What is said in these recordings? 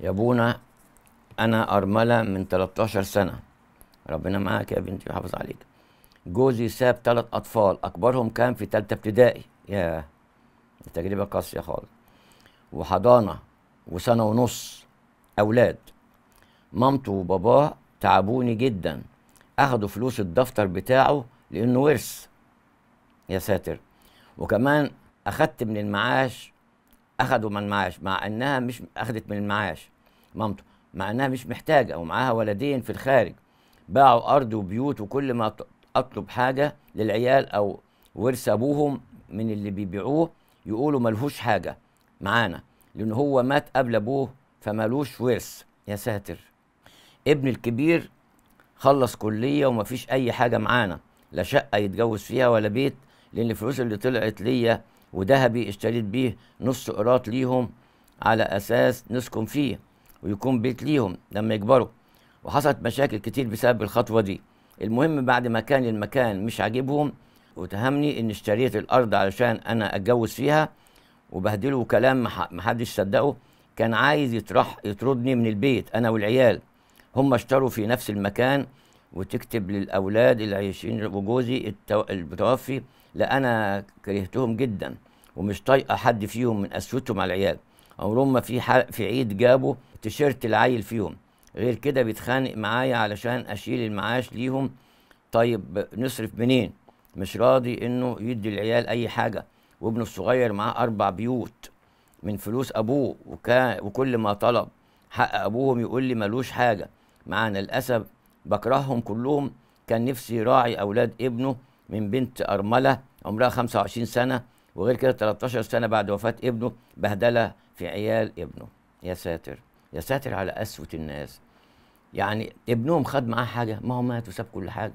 يا ابونا انا ارمله من 13 سنه ربنا معاك يا بنتي ويحافظ عليك جوزي ساب ثلاث اطفال اكبرهم كان في ثالثه ابتدائي يا تجربه قاسيه خالص وحضانه وسنه ونص اولاد مامته وباباه تعبوني جدا اخدوا فلوس الدفتر بتاعه لانه ورث يا ساتر وكمان اخدت من المعاش اخذوا من معاش مع انها مش اخذت من المعاش مامته مع انها مش محتاجه ومعاها ولدين في الخارج باعوا ارض وبيوت وكل ما اطلب حاجه للعيال او ورث ابوهم من اللي بيبيعوه يقولوا ملهوش حاجه معانا لان هو مات قبل ابوه فمالوش ورث يا ساتر ابن الكبير خلص كليه ومفيش اي حاجه معانا لا شقه يتجوز فيها ولا بيت لان الفلوس اللي طلعت ليا وذهبي اشتريت بيه نص قراط ليهم على اساس نسكن فيه ويكون بيت ليهم لما يكبروا وحصلت مشاكل كتير بسبب الخطوه دي المهم بعد ما كان المكان مش عاجبهم واتهمني ان اشتريت الارض علشان انا اتجوز فيها وبهدله كلام محدش صدقه كان عايز يطرح يطردني من البيت انا والعيال هم اشتروا في نفس المكان وتكتب للاولاد اللي عايشين وجوزي المتوفي لا انا كرهتهم جدا ومش طايقه حد فيهم من اسوتهم على العيال عمرهم ما في في عيد جابوا تيشيرت العيل فيهم غير كده بيتخانق معايا علشان اشيل المعاش ليهم طيب نصرف منين مش راضي انه يدي العيال اي حاجه وابنه الصغير معاه اربع بيوت من فلوس ابوه وكان وكل ما طلب حق ابوهم يقول لي ملوش حاجه معانا للاسف بكرههم كلهم كان نفسي يراعي أولاد ابنه من بنت أرملة عمرها 25 سنة وغير كده 13 سنة بعد وفاة ابنه بهدلة في عيال ابنه يا ساتر يا ساتر على قسوة الناس يعني ابنهم خد معاه حاجة ما هو مات وساب كل حاجة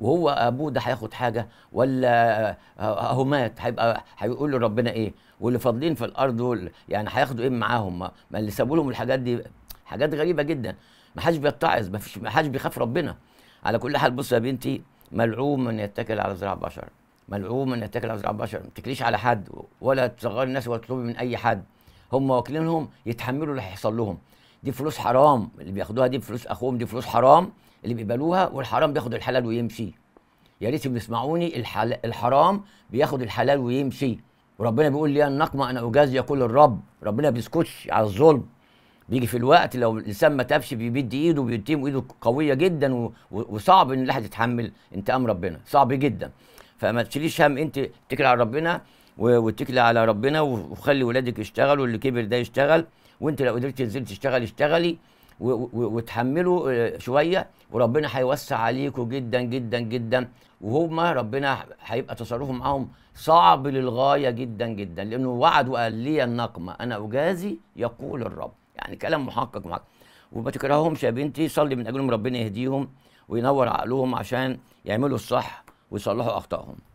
وهو ابوه ده هياخد حاجه ولا اهو مات هيبقى هيقول لربنا ايه واللي فاضلين في الارض دول يعني هياخدوا ايه معاهم ما اللي سابوا لهم الحاجات دي حاجات غريبه جدا ما حدش بيتعظ ما فيش ما حدش بيخاف ربنا على كل حال بص يا بنتي ملعوم من يتكل على زراعة بشر ملعوم من يتكل على زراعة بشر ما تكليش على حد ولا تصغري الناس ولا تطلبي من اي حد هم واكلينهم يتحملوا اللي هيحصل لهم دي فلوس حرام اللي بياخدوها دي فلوس اخوهم دي فلوس حرام اللي بيقبلوها والحرام بياخد الحلال ويمشي يا ريت بتسمعوني الحرام بياخد الحلال ويمشي وربنا بيقول لي النقمه انا اجازي يقول الرب ربنا بيسكتش على الظلم بيجي في الوقت لو الانسان ما تفش بيمد ايده بيتيم ايده قويه جدا وصعب ان الواحد يتحمل انتقام ربنا صعب جدا فما تشيليش هم انت اتكل على ربنا واتكلي على ربنا وخلي ولادك يشتغلوا اللي كبر ده يشتغل وانت لو قدرت تنزل تشتغل اشتغلي وتحملوا آه، شويه وربنا هيوسع عليكم جدا جدا جدا وهما ربنا هيبقى تصرفه معاهم صعب للغايه جدا جدا لانه وعد وقال لي النقمه انا اجازي يقول الرب يعني كلام محقق معاك وما تكرههمش يا بنتي صلي من اجلهم ربنا يهديهم وينور عقلهم عشان يعملوا الصح ويصلحوا اخطائهم